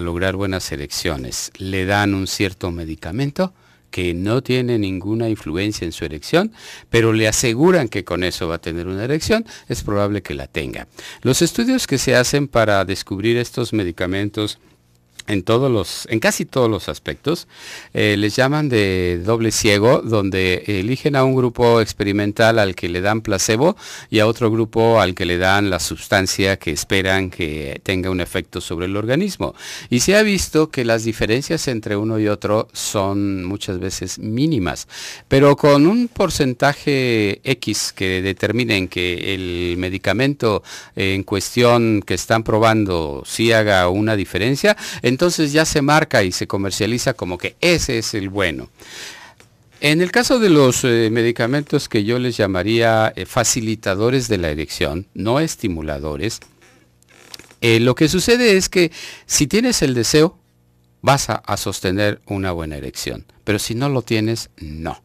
lograr buenas erecciones. Le dan un cierto medicamento que no tiene ninguna influencia en su erección, pero le aseguran que con eso va a tener una erección, es probable que la tenga. Los estudios que se hacen para descubrir estos medicamentos en todos los, en casi todos los aspectos. Eh, les llaman de doble ciego, donde eligen a un grupo experimental al que le dan placebo y a otro grupo al que le dan la sustancia que esperan que tenga un efecto sobre el organismo. Y se ha visto que las diferencias entre uno y otro son muchas veces mínimas, pero con un porcentaje X que determinen que el medicamento en cuestión que están probando sí haga una diferencia, entonces ya se marca y se comercializa como que ese es el bueno. En el caso de los eh, medicamentos que yo les llamaría eh, facilitadores de la erección, no estimuladores, eh, lo que sucede es que si tienes el deseo, vas a sostener una buena erección, pero si no lo tienes, no.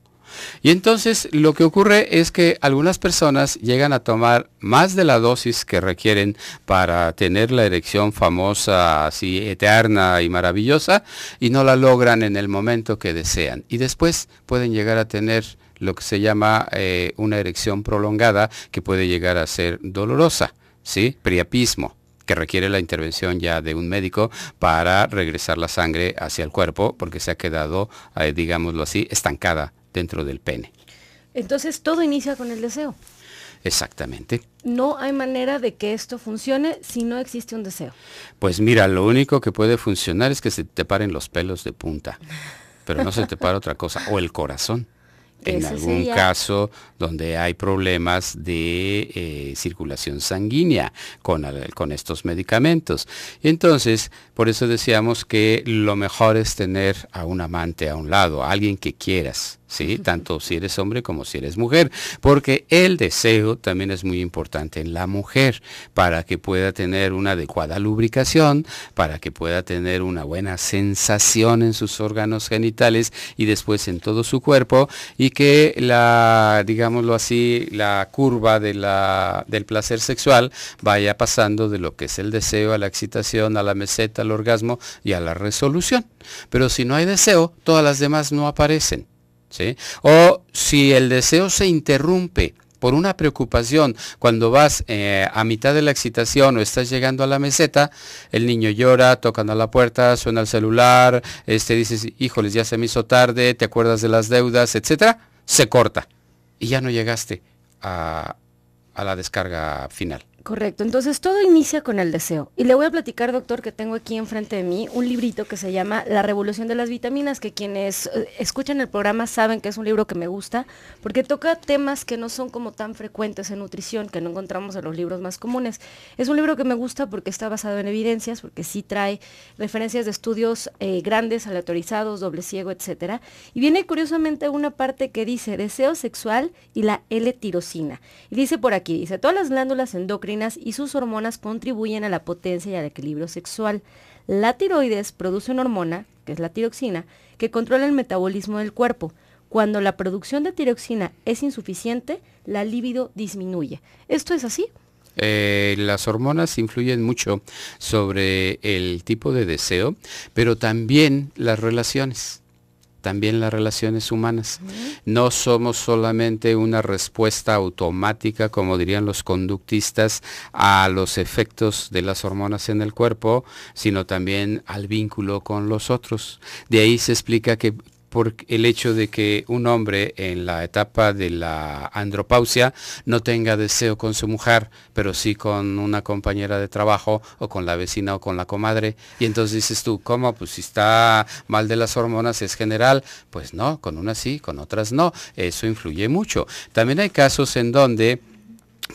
Y entonces lo que ocurre es que algunas personas llegan a tomar más de la dosis que requieren para tener la erección famosa, así eterna y maravillosa, y no la logran en el momento que desean. Y después pueden llegar a tener lo que se llama eh, una erección prolongada que puede llegar a ser dolorosa, ¿sí? Priapismo que requiere la intervención ya de un médico para regresar la sangre hacia el cuerpo porque se ha quedado, eh, digámoslo así, estancada dentro del pene. Entonces todo inicia con el deseo. Exactamente. No hay manera de que esto funcione si no existe un deseo. Pues mira, lo único que puede funcionar es que se te paren los pelos de punta, pero no se te para otra cosa, o el corazón. En algún caso donde hay problemas de eh, circulación sanguínea con, estos medicamentos. entonces, por eso decíamos que lo mejor es tener a un amante a un lado, a alguien que quieras, tanto si eres hombre como si eres mujer, porque el deseo también es muy importante en la mujer para que pueda tener una adecuada lubricación, para que pueda tener una buena sensación en sus órganos genitales y después en todo su cuerpo y que la, digámoslo así, la curva del placer sexual vaya pasando de lo que es el deseo a la excitación, a la meseta, al orgasmo y a la resolución. Pero si no hay deseo, todas las demás no aparecen. O si el deseo se interrumpe por una preocupación, cuando vas eh, a mitad de la excitación o estás llegando a la meseta, el niño llora, tocan a la puerta, suena el celular, este, dices, híjoles, ya se me hizo tarde, te acuerdas de las deudas, etc., se corta y ya no llegaste a, a la descarga final. Correcto, entonces todo inicia con el deseo. Y le voy a platicar, doctor, que tengo aquí enfrente de mí un librito que se llama La Revolución de las Vitaminas, que quienes eh, escuchan el programa saben que es un libro que me gusta, porque toca temas que no son como tan frecuentes en nutrición, que no encontramos en los libros más comunes. Es un libro que me gusta porque está basado en evidencias, porque sí trae referencias de estudios eh, grandes, aleatorizados, doble ciego, etc. Y viene curiosamente una parte que dice deseo sexual y la L-tirosina. Y dice por aquí, dice, todas las glándulas endocrinas y sus hormonas contribuyen a la potencia y al equilibrio sexual. La tiroides produce una hormona, que es la tiroxina, que controla el metabolismo del cuerpo. Cuando la producción de tiroxina es insuficiente, la libido disminuye. ¿Esto es así? Eh, las hormonas influyen mucho sobre el tipo de deseo, pero también las relaciones también las relaciones humanas. No somos solamente una respuesta automática, como dirían los conductistas, a los efectos de las hormonas en el cuerpo, sino también al vínculo con los otros. De ahí se explica que por el hecho de que un hombre en la etapa de la andropausia no tenga deseo con su mujer, pero sí con una compañera de trabajo o con la vecina o con la comadre. Y entonces dices tú, ¿cómo? Pues si está mal de las hormonas es general. Pues no, con unas sí, con otras no. Eso influye mucho. También hay casos en donde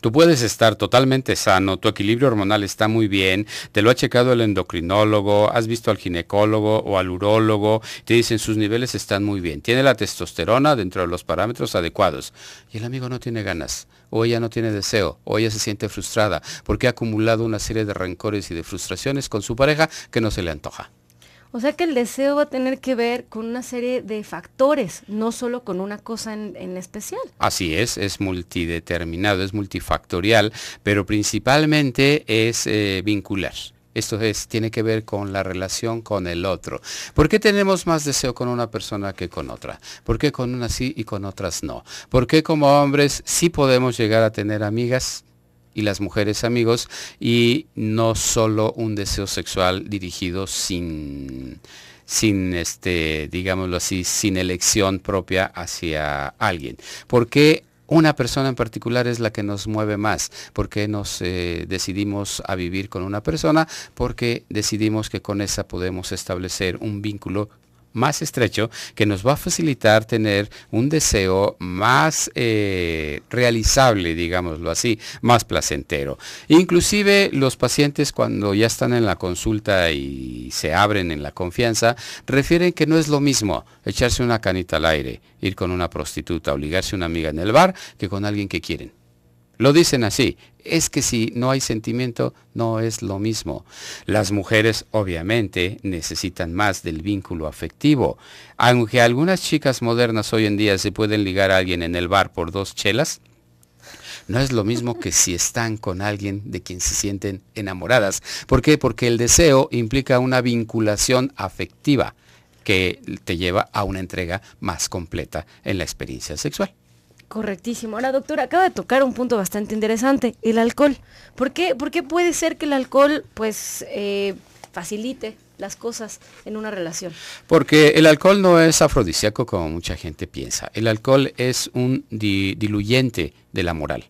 Tú puedes estar totalmente sano, tu equilibrio hormonal está muy bien, te lo ha checado el endocrinólogo, has visto al ginecólogo o al urólogo, te dicen sus niveles están muy bien, tiene la testosterona dentro de los parámetros adecuados y el amigo no tiene ganas, o ella no tiene deseo, o ella se siente frustrada porque ha acumulado una serie de rencores y de frustraciones con su pareja que no se le antoja. O sea que el deseo va a tener que ver con una serie de factores, no solo con una cosa en, especial. Así es, es multideterminado, es multifactorial, pero principalmente es eh, vincular. Esto es, tiene que ver con la relación con el otro. ¿Por qué tenemos más deseo con una persona que con otra? ¿Por qué con unas sí y con otras no? ¿Por qué como hombres sí podemos llegar a tener amigas y las mujeres amigos y no solo un deseo sexual dirigido sin sin este, digámoslo así, sin elección propia hacia alguien. Porque una persona en particular es la que nos mueve más. porque nos eh, decidimos a vivir con una persona? Porque decidimos que con esa podemos establecer un vínculo más estrecho que nos va a facilitar tener un deseo más eh, realizable, digámoslo así, más placentero. Inclusive los pacientes cuando ya están en la consulta y se abren en la confianza, refieren que no es lo mismo echarse una canita al aire, ir con una prostituta, obligarse a una amiga en el bar, que con alguien que quieren. Lo dicen así. Es que si no hay sentimiento, no es lo mismo. Las mujeres obviamente necesitan más del vínculo afectivo. Aunque algunas chicas modernas hoy en día se pueden ligar a alguien en el bar por dos chelas, no es lo mismo que si están con alguien de quien se sienten enamoradas. ¿Por qué? Porque el deseo implica una vinculación afectiva que te lleva a una entrega más completa en la experiencia sexual. Correctísimo. Ahora, doctora, acaba de tocar un punto bastante interesante, el alcohol. ¿Por qué, ¿Por qué puede ser que el alcohol pues eh, facilite las cosas en una relación? Porque el alcohol no es afrodisíaco como mucha gente piensa. El alcohol es un diluyente de la moral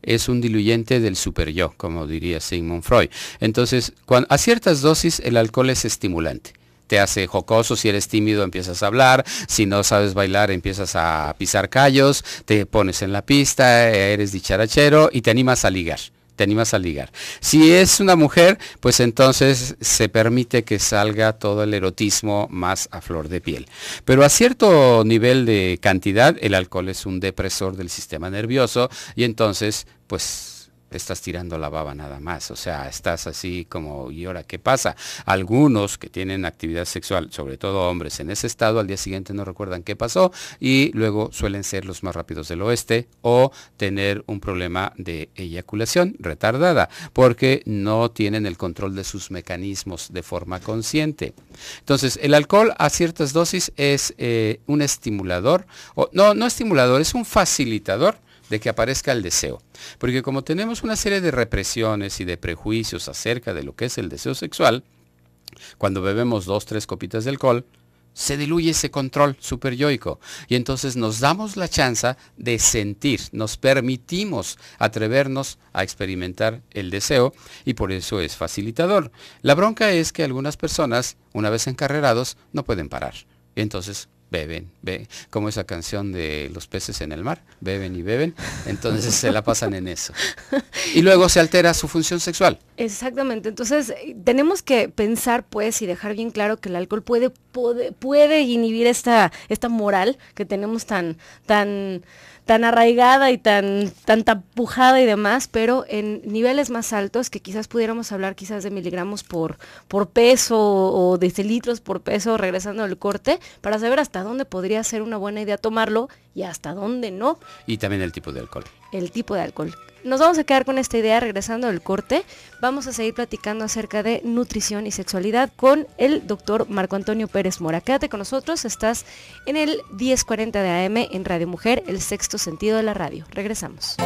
es un diluyente del super yo, como diría Sigmund Freud. Entonces, a ciertas dosis el alcohol es estimulante te hace jocoso, si eres tímido empiezas a hablar, si no sabes bailar empiezas a pisar callos, te pones en la pista, eres dicharachero y te animas a ligar te animas a ligar. Si es una mujer, pues entonces se permite que salga todo el erotismo más a flor de piel. Pero a cierto nivel de cantidad, el alcohol es un depresor del sistema nervioso y entonces, pues estás tirando la baba nada más. O sea, estás así como, ¿y ahora qué pasa? Algunos que tienen actividad sexual, sobre todo hombres, en ese estado, al día siguiente no recuerdan qué pasó y luego suelen ser los más rápidos del oeste o tener un problema de eyaculación retardada porque no tienen el control de sus mecanismos de forma consciente. Entonces, el alcohol a ciertas dosis es eh, un estimulador, o, no, no estimulador, es un facilitador de que aparezca el deseo. Porque como tenemos una serie de represiones y de prejuicios acerca de lo que es el deseo sexual, cuando bebemos dos, tres copitas de alcohol, se diluye ese control superyoico y entonces nos damos la chance de sentir, nos permitimos atrevernos a experimentar el deseo y por eso es facilitador. La bronca es que algunas personas, una vez encarrerados, no pueden parar. Entonces beben, beben, como esa canción de los peces en el mar, beben y beben, entonces se la pasan en eso. Y luego se altera su función sexual. Exactamente, entonces tenemos que pensar pues y dejar bien claro que el alcohol puede, puede, puede inhibir esta, esta moral que tenemos tan, tan tan arraigada y tan, tan pujada y demás, pero en niveles más altos, que quizás pudiéramos hablar quizás de miligramos por, por peso o de litros por peso, regresando al corte, para saber hasta dónde podría ser una buena idea tomarlo y hasta dónde no. Y también el tipo de alcohol el tipo de alcohol. Nos vamos a quedar con esta idea regresando del corte. Vamos a seguir platicando acerca de nutrición y sexualidad con el doctor Marco Antonio Pérez Mora. Quédate con nosotros, estás en el 1040 de AM en Radio Mujer, el sexto sentido de la radio. Regresamos.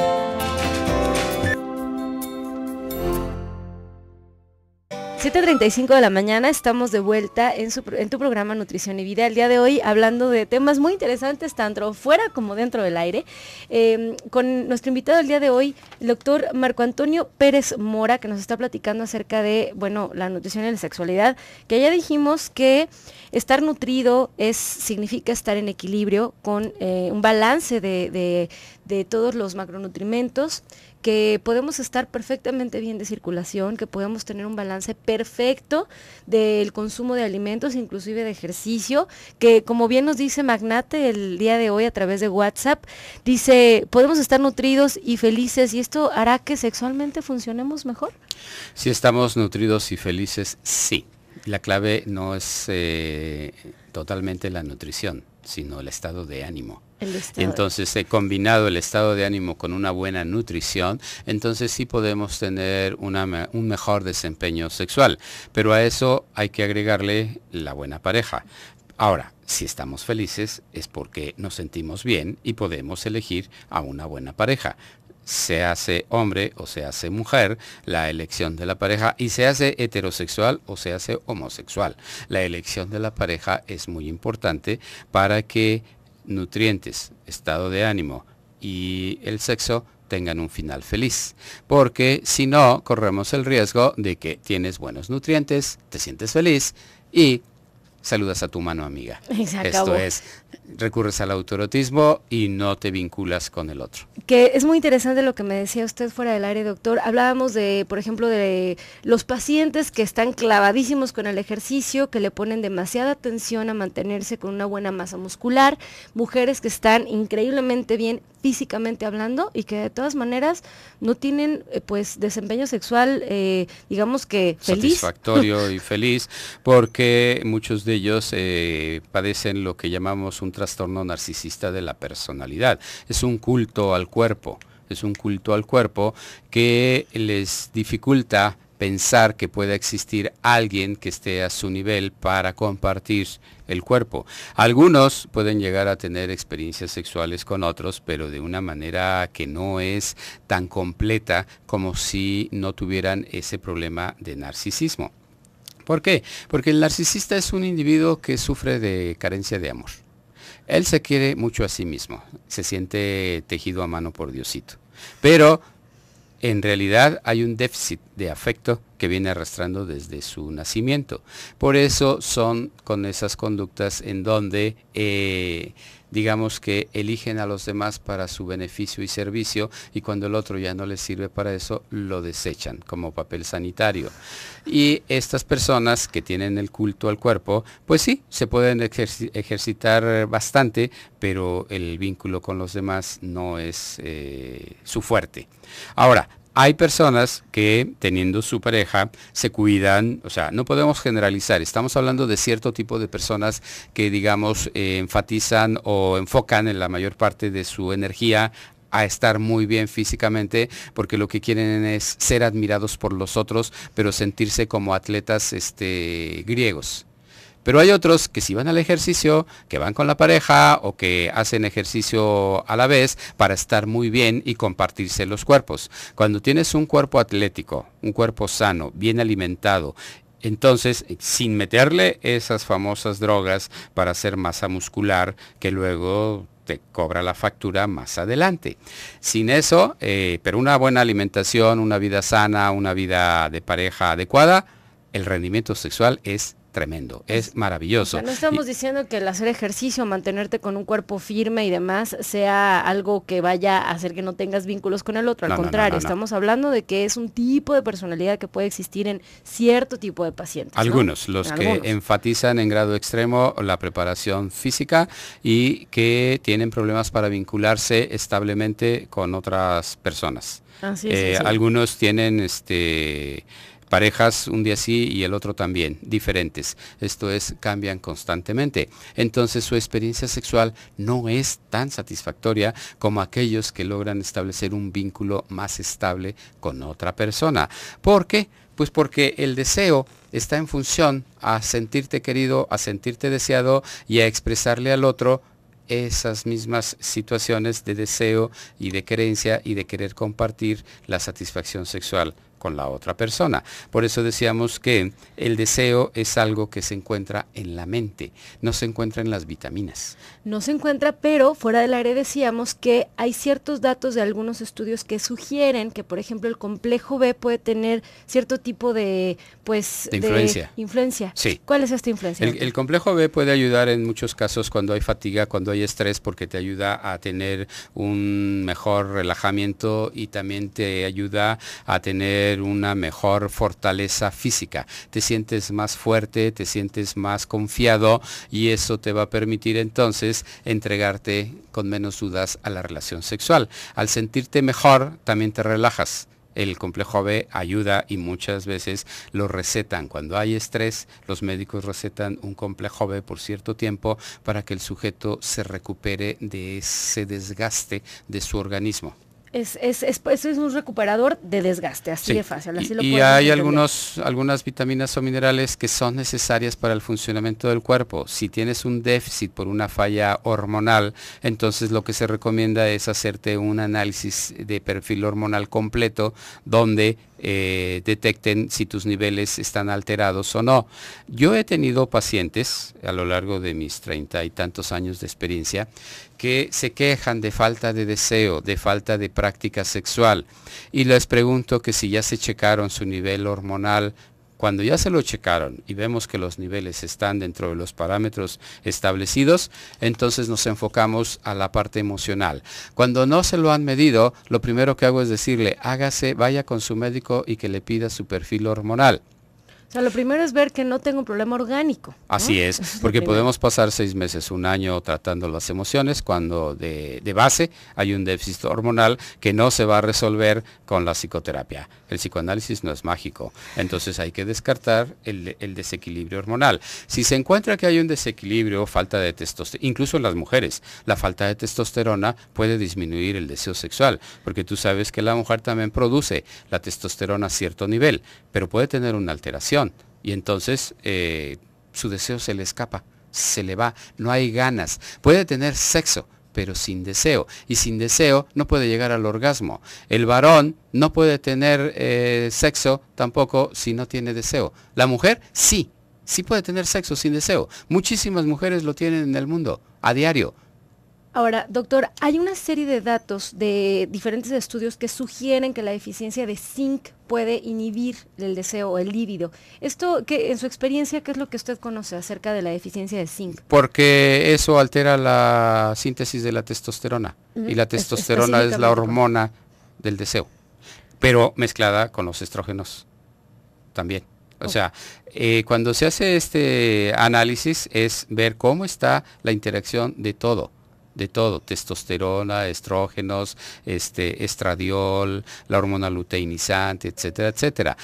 7.35 de la mañana estamos de vuelta en, tu programa Nutrición y Vida. El día de hoy hablando de temas muy interesantes, tanto fuera como dentro del aire. Em, con nuestro invitado el día de hoy, el doctor Marco Antonio Pérez Mora, que nos está platicando acerca de, bueno, la nutrición y la sexualidad, que ya dijimos que estar nutrido es, significa estar en equilibrio con eh, un balance de, de todos los macronutrimentos, que podemos estar perfectamente bien de circulación, que podemos tener un balance perfecto del consumo de alimentos, inclusive de ejercicio, que como bien nos dice Magnate el día de hoy a través de WhatsApp, dice, podemos estar nutridos y felices y esto hará que sexualmente funcionemos mejor. Si estamos nutridos y felices, sí. La clave no es eh, totalmente la nutrición, sino el estado de ánimo. Entonces, he combinado el estado de ánimo con una buena nutrición, entonces sí podemos tener un mejor desempeño sexual. Pero a eso hay que agregarle la buena pareja. Ahora, si estamos felices es porque nos sentimos bien y podemos elegir a una buena pareja se hace hombre o se hace mujer, la elección de la pareja, y se hace heterosexual o se hace homosexual. La elección de la pareja es muy importante para que nutrientes, estado de ánimo y el sexo tengan un final feliz. Porque si no, corremos el riesgo de que tienes buenos nutrientes, te sientes feliz y saludas a tu mano amiga. Esto es, recurres al autorotismo y no te vinculas con el otro. Que es muy interesante lo que me decía usted fuera del área, doctor. Hablábamos de, por ejemplo, de los pacientes que están clavadísimos con el ejercicio, que le ponen demasiada atención a mantenerse con una buena masa muscular, mujeres que están increíblemente bien físicamente hablando y que de todas maneras no tienen eh, pues desempeño sexual, eh, digamos que feliz. Satisfactorio y feliz, porque muchos de ellos eh, padecen lo que llamamos un trastorno narcisista de la personalidad. Es un culto al cuerpo, es un culto al cuerpo que les dificulta pensar que pueda existir alguien que esté a su nivel para compartir el cuerpo. Algunos pueden llegar a tener experiencias sexuales con otros, pero de una manera que no es tan completa como si no tuvieran ese problema de narcisismo. ¿Por qué? Porque el narcisista es un individuo que sufre de carencia de amor. Él se quiere mucho a sí mismo, se siente tejido a mano por Diosito. Pero en realidad hay un déficit de afecto que viene arrastrando desde su nacimiento. Por eso son con esas conductas en donde, eh, digamos que eligen a los demás para su beneficio y servicio y cuando el otro ya no les sirve para eso, lo desechan como papel sanitario. Y estas personas que tienen el culto al cuerpo, pues sí, se pueden ejercitar bastante, pero el vínculo con los demás no es eh, su fuerte. Ahora, hay personas que teniendo su pareja se cuidan, o sea, no podemos generalizar, estamos hablando de cierto tipo de personas que digamos eh, enfatizan o enfocan en la mayor parte de su energía a estar muy bien físicamente porque lo que quieren es ser admirados por los otros, pero sentirse como atletas este, griegos. Pero hay otros que si van al ejercicio, que van con la pareja o que hacen ejercicio a la vez para estar muy bien y compartirse los cuerpos. Cuando tienes un cuerpo atlético, un cuerpo sano, bien alimentado, entonces, sin meterle esas famosas drogas para hacer masa muscular que luego te cobra la factura más adelante. Sin eso, eh, pero una buena alimentación, una vida sana, una vida de pareja adecuada, el rendimiento sexual es tremendo, es maravilloso. no estamos diciendo que el hacer ejercicio, mantenerte con un cuerpo firme y demás sea algo que vaya a hacer que no tengas vínculos con el otro, al contrario, estamos hablando de que es un tipo de personalidad que puede existir en cierto tipo de pacientes. Algunos, los que enfatizan en grado extremo la preparación física y que tienen problemas para vincularse establemente con otras personas. Eh, algunos tienen este parejas un día sí y el otro también, diferentes. Esto es, cambian constantemente. Entonces su experiencia sexual no es tan satisfactoria como aquellos que logran establecer un vínculo más estable con otra persona. ¿Por qué? Pues porque el deseo está en función a sentirte querido, a sentirte deseado y a expresarle al otro esas mismas situaciones de deseo y de querencia y de querer compartir la satisfacción sexual con la otra persona. Por eso decíamos que el deseo es algo que se encuentra en la mente, no se encuentra en las vitaminas. No se encuentra, pero fuera del aire decíamos que hay ciertos datos de algunos estudios que sugieren que, por ejemplo, el complejo B puede tener cierto tipo de, pues, influencia. ¿Cuál es esta influencia? el complejo B puede ayudar en muchos casos cuando hay fatiga, cuando hay estrés, porque te ayuda a tener un mejor relajamiento y también te ayuda a tener una mejor fortaleza física. Te sientes más fuerte, te sientes más confiado y eso te va a permitir entonces entregarte con menos dudas a la relación sexual. Al sentirte mejor, también te relajas. El complejo B ayuda y muchas veces lo recetan. Cuando hay estrés, los médicos recetan un complejo B por cierto tiempo para que el sujeto se recupere de ese desgaste de su organismo. Es, es, es, un recuperador de desgaste, así de fácil. Así y, hay algunos, algunas vitaminas o minerales que son necesarias para el funcionamiento del cuerpo. Si tienes un déficit por una falla hormonal, entonces lo que se recomienda es hacerte un análisis de perfil hormonal completo donde eh, detecten si tus niveles están alterados o no. Yo he tenido pacientes a lo largo de mis treinta y tantos años de experiencia que se quejan de falta de deseo, de falta de práctica sexual. Y les pregunto que si ya se checaron su nivel hormonal, cuando ya se lo checaron y vemos que los niveles están dentro de los parámetros establecidos, entonces nos enfocamos a la parte emocional. Cuando no se lo han medido, lo primero que hago es decirle, hágase, vaya con su médico y que le pida su perfil hormonal. O sea, lo primero es ver que no tengo un problema orgánico. Así es, porque podemos pasar seis meses, un año tratando las emociones cuando de, base hay un déficit hormonal que no se va a resolver con la psicoterapia. El psicoanálisis no es mágico, entonces hay que descartar el, el desequilibrio hormonal. Si se encuentra que hay un desequilibrio, falta de testosterona, incluso en las mujeres, la falta de testosterona puede disminuir el deseo sexual, porque tú sabes que la mujer también produce la testosterona a cierto nivel, pero puede tener una alteración y entonces eh, su deseo se le escapa, se le va, no hay ganas. Puede tener sexo, pero sin deseo. Y sin deseo no puede llegar al orgasmo. El varón no puede tener eh, sexo tampoco si no tiene deseo. La mujer sí, sí puede tener sexo sin deseo. Muchísimas mujeres lo tienen en el mundo a diario. Ahora, doctor, hay una serie de datos de diferentes estudios que sugieren que la deficiencia de zinc puede inhibir el deseo o el líbido. Esto, en su experiencia, ¿qué es lo que usted conoce acerca de la deficiencia de zinc? Porque eso altera la síntesis de la testosterona y la testosterona es, la hormona del deseo, pero mezclada con los estrógenos también. O sea, eh, cuando se hace este análisis es ver cómo está la interacción de todo de todo, testosterona, estrógenos, este, estradiol, la hormona luteinizante, etcétera, etcétera,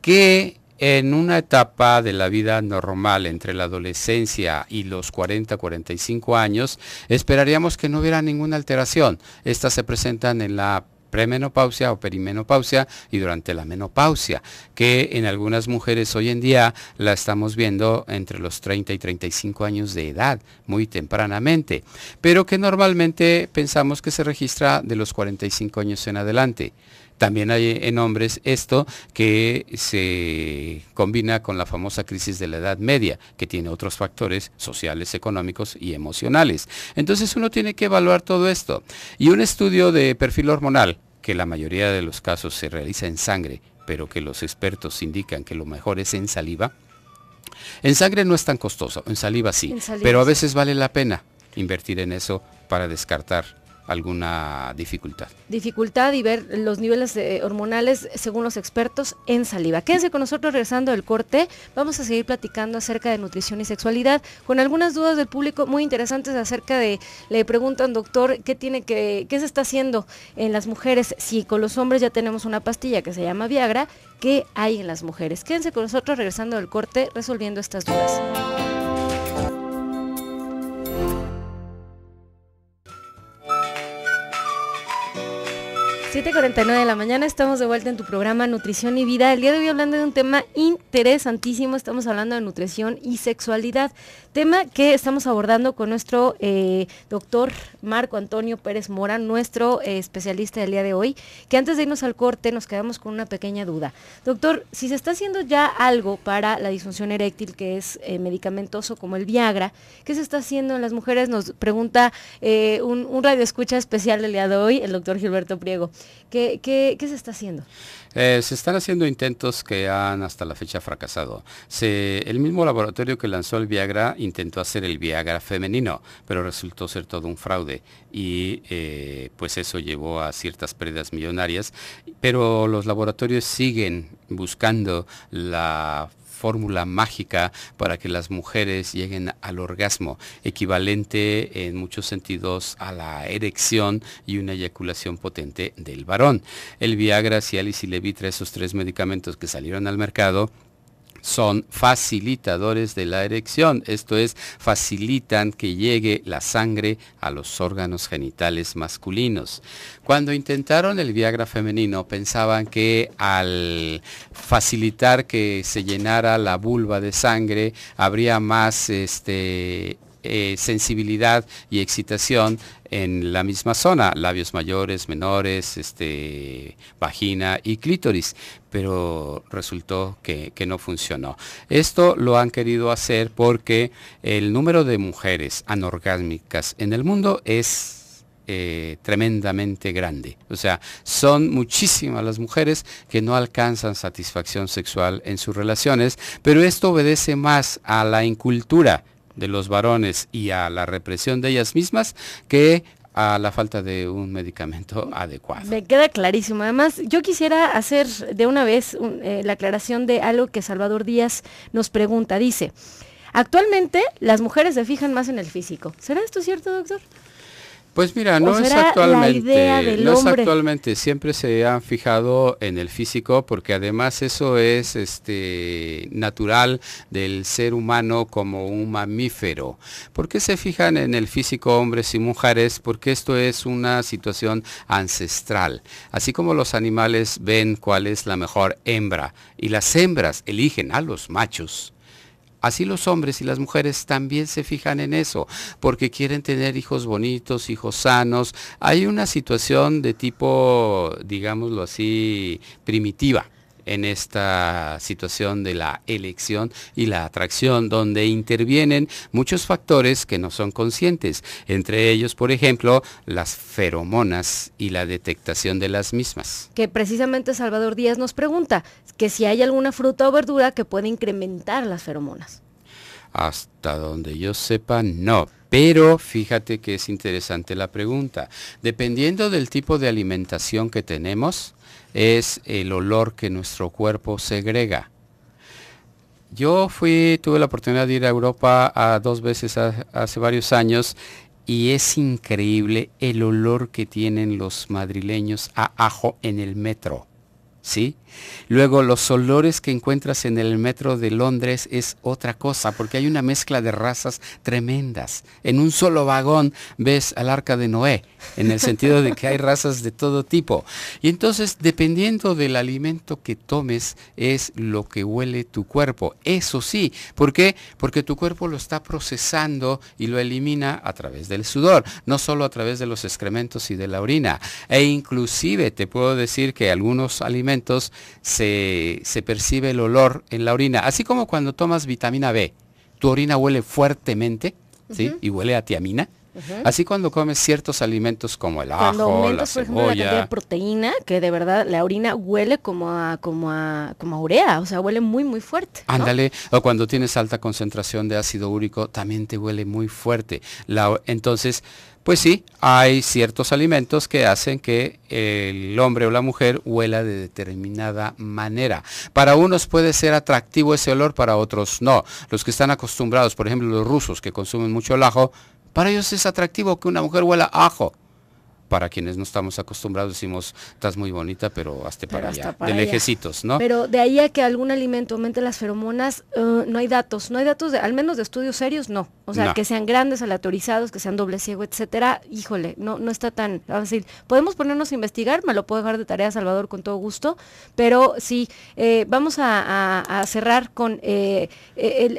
que en una etapa de la vida normal entre la adolescencia y los 40-45 años, esperaríamos que no hubiera ninguna alteración. Estas se presentan en la premenopausia o perimenopausia y durante la menopausia, que en algunas mujeres hoy en día la estamos viendo entre los 30 y 35 años de edad, muy tempranamente, pero que normalmente pensamos que se registra de los 45 años en adelante. También hay en hombres esto que se combina con la famosa crisis de la Edad Media, que tiene otros factores sociales, económicos y emocionales. Entonces uno tiene que evaluar todo esto. Y un estudio de perfil hormonal, que la mayoría de los casos se realiza en sangre, pero que los expertos indican que lo mejor es en saliva, en sangre no es tan costoso, en saliva sí, pero a veces vale la pena invertir en eso para descartar alguna dificultad. Dificultad y ver los niveles eh, hormonales según los expertos en saliva. Quédense con nosotros regresando del corte. Vamos a seguir platicando acerca de nutrición y sexualidad con algunas dudas del público muy interesantes acerca de, le preguntan doctor, ¿qué, tiene que, qué se está haciendo en las mujeres? Si con los hombres ya tenemos una pastilla que se llama Viagra, ¿qué hay en las mujeres? Quédense con nosotros regresando del corte resolviendo estas dudas. 7.49 de la mañana, estamos de vuelta en tu programa Nutrición y Vida. El día de hoy hablando de un tema interesantísimo, estamos hablando de nutrición y sexualidad. Tema que estamos abordando con nuestro eh, doctor Marco Antonio Pérez Mora, nuestro eh, especialista del día de hoy, que antes de irnos al corte nos quedamos con una pequeña duda. Doctor, si se está haciendo ya algo para la disfunción eréctil que es eh, medicamentoso como el Viagra, ¿qué se está haciendo en las mujeres? Nos pregunta un, radioescucha especial del día de hoy, el doctor Gilberto Priego. ¿Qué, se está haciendo? se están haciendo intentos que han hasta la fecha fracasado. el mismo laboratorio que lanzó el Viagra intentó hacer el Viagra femenino, pero resultó ser todo un fraude y eh, pues eso llevó a ciertas pérdidas millonarias. Pero los laboratorios siguen buscando la fórmula mágica para que las mujeres lleguen al orgasmo, equivalente en muchos sentidos a la erección y una eyaculación potente del varón. El Viagra, Cialis y Levitra, esos tres medicamentos que salieron al mercado, son facilitadores de la erección, esto es, facilitan que llegue la sangre a los órganos genitales masculinos. Cuando intentaron el Viagra femenino pensaban que al facilitar que se llenara la vulva de sangre habría más este, eh, sensibilidad y excitación en la misma zona, labios mayores, menores, este, vagina y clítoris, pero resultó que, no funcionó. Esto lo han querido hacer porque el número de mujeres anorgásmicas en el mundo es eh, tremendamente grande. O sea, son muchísimas las mujeres que no alcanzan satisfacción sexual en sus relaciones, pero esto obedece más a la incultura de los varones y a la represión de ellas mismas que a la falta de un medicamento adecuado. Me queda clarísimo. Además, yo quisiera hacer de una vez eh, la aclaración de algo que Salvador Díaz nos pregunta. Dice, actualmente las mujeres se fijan más en el físico. ¿Será esto cierto, doctor? Pues mira, no es actualmente, no es actualmente, siempre se han fijado en el físico porque además eso es este natural del ser humano como un mamífero. ¿Por qué se fijan en el físico hombres y mujeres? Porque esto es una situación ancestral. Así como los animales ven cuál es la mejor hembra y las hembras eligen a los machos Así los hombres y las mujeres también se fijan en eso, porque quieren tener hijos bonitos, hijos sanos. Hay una situación de tipo, digámoslo así, primitiva en esta situación de la elección y la atracción, donde intervienen muchos factores que no son conscientes, entre ellos, por ejemplo, las feromonas y la detectación de las mismas. Que precisamente Salvador Díaz nos pregunta que si hay alguna fruta o verdura que puede incrementar las feromonas. Hasta donde yo sepa, no. Pero fíjate que es interesante la pregunta. Dependiendo del tipo de alimentación que tenemos, es el olor que nuestro cuerpo segrega. Yo fui, tuve la oportunidad de ir a Europa dos veces hace varios años y es increíble el olor que tienen los madrileños a ajo en el metro. ¿sí? Luego los olores que encuentras en el metro de Londres es otra cosa, porque hay una mezcla de razas tremendas. En un solo vagón ves al arca de Noé, en el sentido de que hay razas de todo tipo. Y entonces, dependiendo del alimento que tomes, es lo que huele tu cuerpo. Eso sí, ¿por qué? Porque tu cuerpo lo está procesando y lo elimina a través del sudor, no solo a través de los excrementos y de la orina. E inclusive te puedo decir que algunos alimentos se, percibe el olor en la orina, así como cuando tomas vitamina B, tu orina huele fuertemente, Y huele a tiamina. Así cuando comes ciertos alimentos como el cuando ajo, aumentas, la por la cantidad de proteína, que de verdad la orina huele como a como como urea, o sea, huele muy muy fuerte. Ándale, o cuando tienes alta concentración de ácido úrico, también te huele muy fuerte. La, entonces, pues sí, hay ciertos alimentos que hacen que el hombre o la mujer huela de determinada manera. Para unos puede ser atractivo ese olor, para otros no. Los que están acostumbrados, por ejemplo los rusos que consumen mucho el ajo, para ellos es atractivo que una mujer huela ajo para quienes no estamos acostumbrados decimos, estás muy bonita, pero hasta para allá, de lejecitos, ¿no? Pero de ahí a que algún alimento aumente las feromonas, eh, no hay datos, no hay datos, de, al menos de estudios serios, no. O sea, que sean grandes, aleatorizados, que sean doble ciego, etcétera. Híjole, no, no está tan fácil. Podemos ponernos a investigar, me lo puedo dejar de tarea Salvador con todo gusto, pero sí, eh, vamos a, cerrar con eh,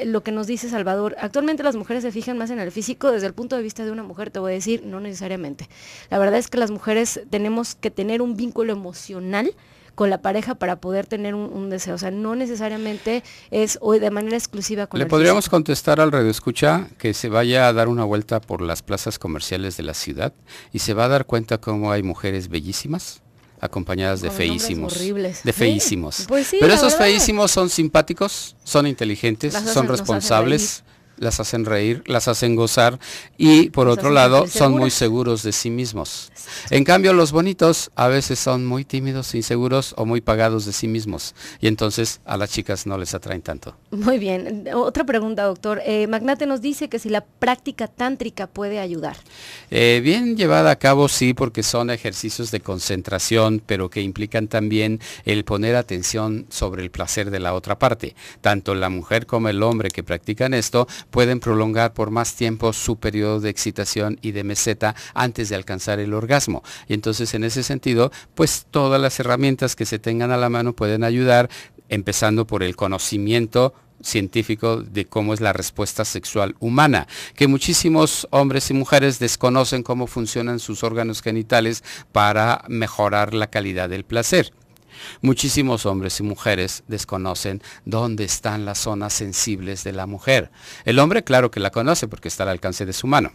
lo que nos dice Salvador. Actualmente las mujeres se fijan más en el físico desde el punto de vista de una mujer, te voy a decir, no necesariamente. La verdad es que las mujeres tenemos que tener un vínculo emocional con la pareja para poder tener un, deseo. O sea, no necesariamente es hoy de manera exclusiva con Le podríamos contestar al Escucha que se vaya a dar una vuelta por las plazas comerciales de la ciudad y se va a dar cuenta cómo hay mujeres bellísimas acompañadas de feísimos. Horribles. De feísimos. Pues Pero esos feísimos son simpáticos, son inteligentes, son responsables las hacen reír, las hacen gozar y por otro lado son muy seguros de sí mismos. En cambio los bonitos a veces son muy tímidos, inseguros o muy pagados de sí mismos y entonces a las chicas no les atraen tanto. Muy bien, otra pregunta doctor. Eh, Magnate nos dice que si la práctica tántrica puede ayudar. Eh, bien llevada a cabo sí porque son ejercicios de concentración pero que implican también el poner atención sobre el placer de la otra parte. Tanto la mujer como el hombre que practican esto pueden prolongar por más tiempo su periodo de excitación y de meseta antes de alcanzar el orgasmo. Y entonces en ese sentido, pues todas las herramientas que se tengan a la mano pueden ayudar, empezando por el conocimiento científico de cómo es la respuesta sexual humana, que muchísimos hombres y mujeres desconocen cómo funcionan sus órganos genitales para mejorar la calidad del placer. Muchísimos hombres y mujeres desconocen dónde están las zonas sensibles de la mujer. El hombre, claro que la conoce porque está al alcance de su mano,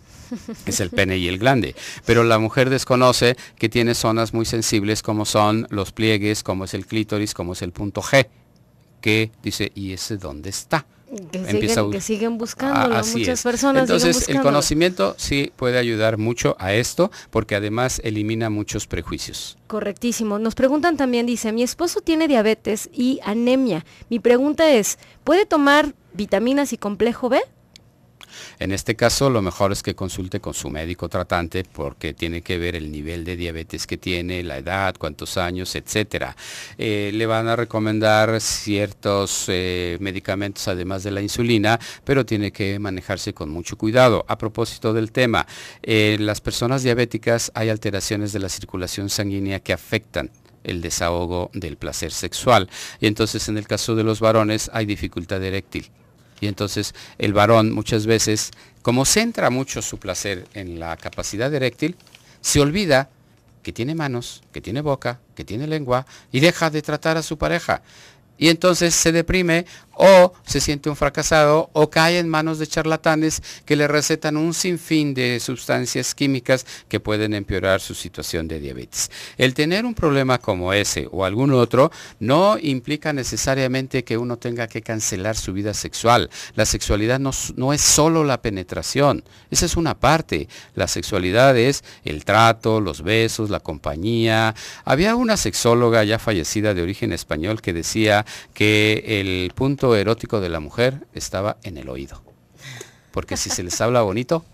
es el pene y el glande, pero la mujer desconoce que tiene zonas muy sensibles como son los pliegues, como es el clítoris, como es el punto G, que dice, ¿y ese dónde está? que, siguen, a, que siguen ah, buscando muchas personas. Entonces, el conocimiento sí puede ayudar mucho a esto, porque además elimina muchos prejuicios. Correctísimo. Nos preguntan también, dice, mi esposo tiene diabetes y anemia. Mi pregunta es, ¿puede tomar vitaminas y complejo B? En este caso, lo mejor es que consulte con su médico tratante porque tiene que ver el nivel de diabetes que tiene, la edad, cuántos años, etc. Eh, le van a recomendar ciertos eh, medicamentos además de la insulina, pero tiene que manejarse con mucho cuidado. A propósito del tema, en eh, las personas diabéticas hay alteraciones de la circulación sanguínea que afectan el desahogo del placer sexual. Y entonces en el caso de los varones hay dificultad eréctil y entonces el varón muchas veces, como centra mucho su placer en la capacidad eréctil, se olvida que tiene manos, que tiene boca, que tiene lengua y deja de tratar a su pareja. Y entonces se deprime o se siente un fracasado o cae en manos de charlatanes que le recetan un sinfín de sustancias químicas que pueden empeorar su situación de diabetes. El tener un problema como ese o algún otro no implica necesariamente que uno tenga que cancelar su vida sexual. La sexualidad no, es solo la penetración, esa es una parte. La sexualidad es el trato, los besos, la compañía. Había una sexóloga ya fallecida de origen español que decía que el punto erótico de la mujer estaba en el oído. Porque si se les habla bonito,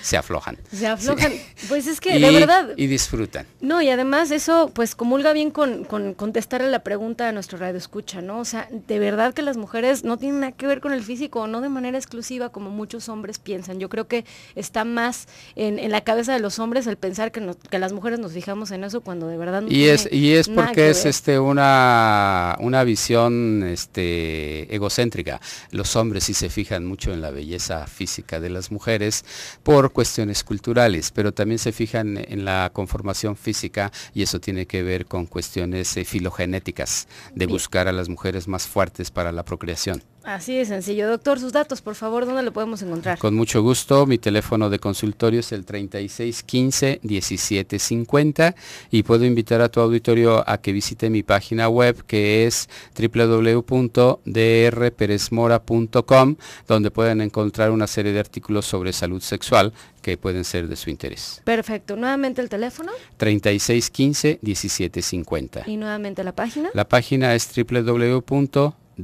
se aflojan. Se aflojan. Pues es que, de verdad. Y disfrutan. No, y además eso, pues comulga bien con, con a la pregunta de nuestro radio escucha, ¿no? O sea, de verdad que las mujeres no tienen nada que ver con el físico, no de manera exclusiva como muchos hombres piensan. Yo creo que está más en, la cabeza de los hombres el pensar que, que, las mujeres nos fijamos en eso cuando de verdad no y es Y es porque es este, una, una visión este, egocéntrica. Los hombres sí se fijan mucho en la belleza física de las mujeres por cuestiones culturales, pero también se fijan en la conformación física y eso tiene que ver con cuestiones eh, filogenéticas, de buscar a las mujeres más fuertes para la procreación. Así de sencillo. Doctor, sus datos, por favor, ¿dónde lo podemos encontrar? Con mucho gusto, mi teléfono de consultorio es el 3615-1750 y puedo invitar a tu auditorio a que visite mi página web que es www.drperezmora.com donde pueden encontrar una serie de artículos sobre salud sexual que pueden ser de su interés. Perfecto. Nuevamente el teléfono. 3615-1750. Y nuevamente la página. La página es www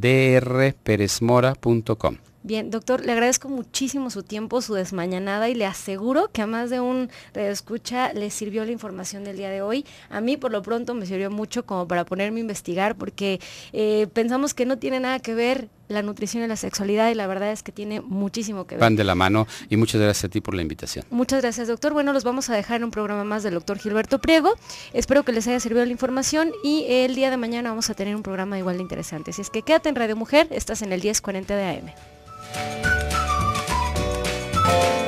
drperezmora.com. Bien, doctor, le agradezco muchísimo su tiempo, su desmañanada y le aseguro que a más de un escucha le sirvió la información del día de hoy. A mí por lo pronto me sirvió mucho como para ponerme a investigar porque eh, pensamos que no tiene nada que ver la nutrición y la sexualidad y la verdad es que tiene muchísimo que ver. Van de la mano y muchas gracias a ti por la invitación. Muchas gracias doctor. Bueno, los vamos a dejar en un programa más del doctor Gilberto Priego. Espero que les haya servido la información y el día de mañana vamos a tener un programa igual de interesante. Si es que quédate en Radio Mujer, estás en el 1040 de AM. Thank you.